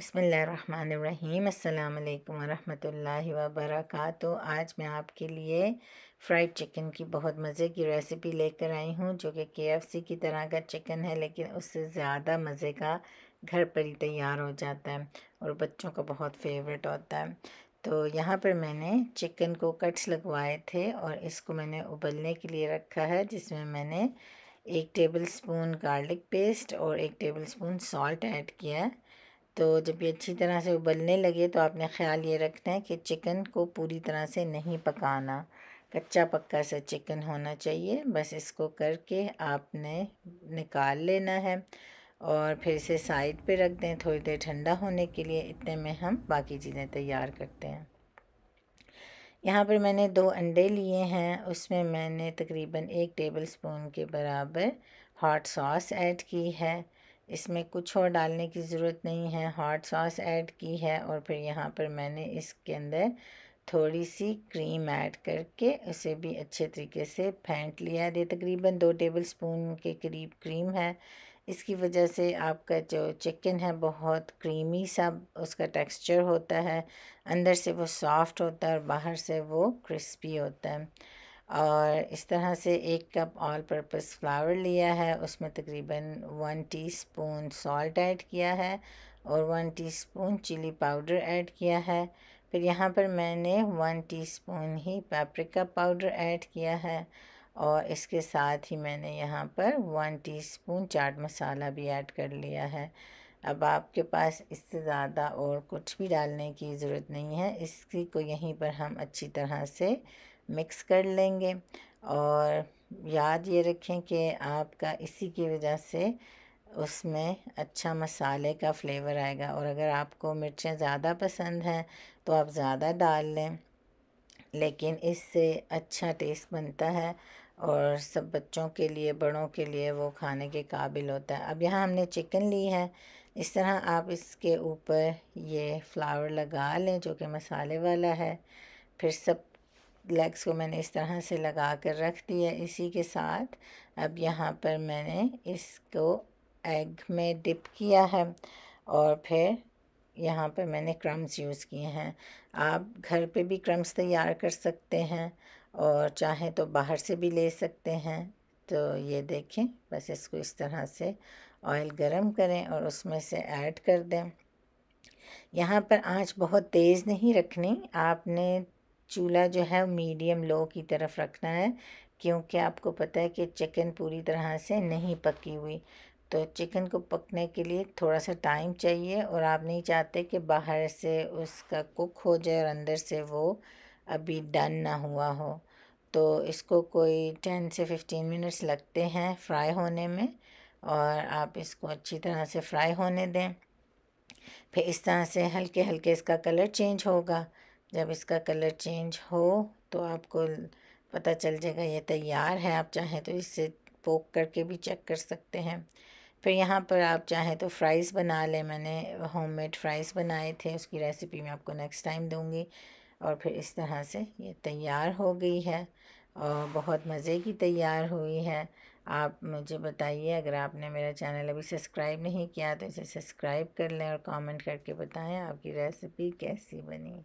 बसमीम् अल्लाम वरहमतुल्लाहि वबरकातु आज मैं आपके लिए फ्राइड चिकन की बहुत मज़े की रेसिपी लेकर आई हूँ जो कि के की तरह का चिकन है लेकिन उससे ज़्यादा मज़े का घर पर ही तैयार हो जाता है और बच्चों का बहुत फेवरेट होता है तो यहाँ पर मैंने चिकन को कट्स लगवाए थे और इसको मैंने उबलने के लिए रखा है जिसमें मैंने एक टेबल स्पून गार्लिक पेस्ट और एक टेबल स्पून सॉल्ट ऐड किया है तो जब ये अच्छी तरह से उबलने लगे तो आपने ख्याल ये रखना है कि चिकन को पूरी तरह से नहीं पकाना कच्चा पक्का सा चिकन होना चाहिए बस इसको करके आपने निकाल लेना है और फिर इसे साइड पे रख दें थोड़ी देर ठंडा होने के लिए इतने में हम बाकी चीज़ें तैयार करते हैं यहाँ पर मैंने दो अंडे लिए हैं उसमें मैंने तकरीबन एक टेबल स्पून के बराबर हॉट सॉस ऐड की है इसमें कुछ और डालने की ज़रूरत नहीं है हॉट सॉस ऐड की है और फिर यहाँ पर मैंने इसके अंदर थोड़ी सी क्रीम ऐड करके उसे भी अच्छे तरीके से फेंट लिया है तकरीबन दो टेबल स्पून के करीब क्रीम है इसकी वजह से आपका जो चिकन है बहुत क्रीमी सा उसका टेक्सचर होता है अंदर से वो सॉफ्ट होता है और बाहर से वो क्रिस्पी होता है और इस तरह से एक कप ऑल पर्पज़ फ्लावर लिया है उसमें तकरीबन वन टीस्पून सॉल्ट ऐड किया है और one teaspoon chilli powder add किया है फिर यहाँ पर मैंने वन टीस्पून ही पेपरिका पाउडर ऐड किया है और इसके साथ ही मैंने यहाँ पर वन टीस्पून चाट मसाला भी ऐड कर लिया है अब आपके पास इससे ज़्यादा और कुछ भी डालने की ज़रूरत नहीं है इसकी को यहीं पर हम अच्छी तरह से मिक्स कर लेंगे और याद ये रखें कि आपका इसी की वजह से उसमें अच्छा मसाले का फ्लेवर आएगा और अगर आपको मिर्चें ज़्यादा पसंद हैं तो आप ज़्यादा डाल लें लेकिन इससे अच्छा टेस्ट बनता है और सब बच्चों के लिए बड़ों के लिए वो खाने के काबिल होता है अब यहाँ हमने चिकन ली है इस तरह आप इसके ऊपर ये फ्लावर लगा लें जो कि मसाले वाला है फिर सब लेग्स को मैंने इस तरह से लगा कर रख दिया इसी के साथ अब यहाँ पर मैंने इसको एग में डिप किया है और फिर यहाँ पर मैंने क्रम्स यूज़ किए हैं आप घर पे भी क्रम्स तैयार कर सकते हैं और चाहे तो बाहर से भी ले सकते हैं तो ये देखें बस इसको इस तरह से ऑयल गरम करें और उसमें से ऐड कर दें यहाँ पर आंच बहुत तेज़ नहीं रखनी आपने चूल्हा जो है मीडियम लो की तरफ रखना है क्योंकि आपको पता है कि चिकन पूरी तरह से नहीं पकी हुई तो चिकन को पकने के लिए थोड़ा सा टाइम चाहिए और आप नहीं चाहते कि बाहर से उसका कुक हो जाए और अंदर से वो अभी डन ना हुआ हो तो इसको कोई टेन से फिफ्टीन मिनट्स लगते हैं फ्राई होने में और आप इसको अच्छी तरह से फ्राई होने दें फिर इस तरह से हल्के हल्के इसका कलर चेंज होगा जब इसका कलर चेंज हो तो आपको पता चल जाएगा ये तैयार है आप चाहें तो इससे पोक करके भी चेक कर सकते हैं फिर यहाँ पर आप चाहें तो फ्राइज़ बना लें मैंने होममेड फ्राइज़ बनाए थे उसकी रेसिपी मैं आपको नेक्स्ट टाइम दूँगी और फिर इस तरह से ये तैयार हो गई है और बहुत मज़े की तैयार हुई है आप मुझे बताइए अगर आपने मेरा चैनल अभी सब्सक्राइब नहीं किया तो इसे सब्सक्राइब कर लें और कमेंट करके बताएं आपकी रेसिपी कैसी बनी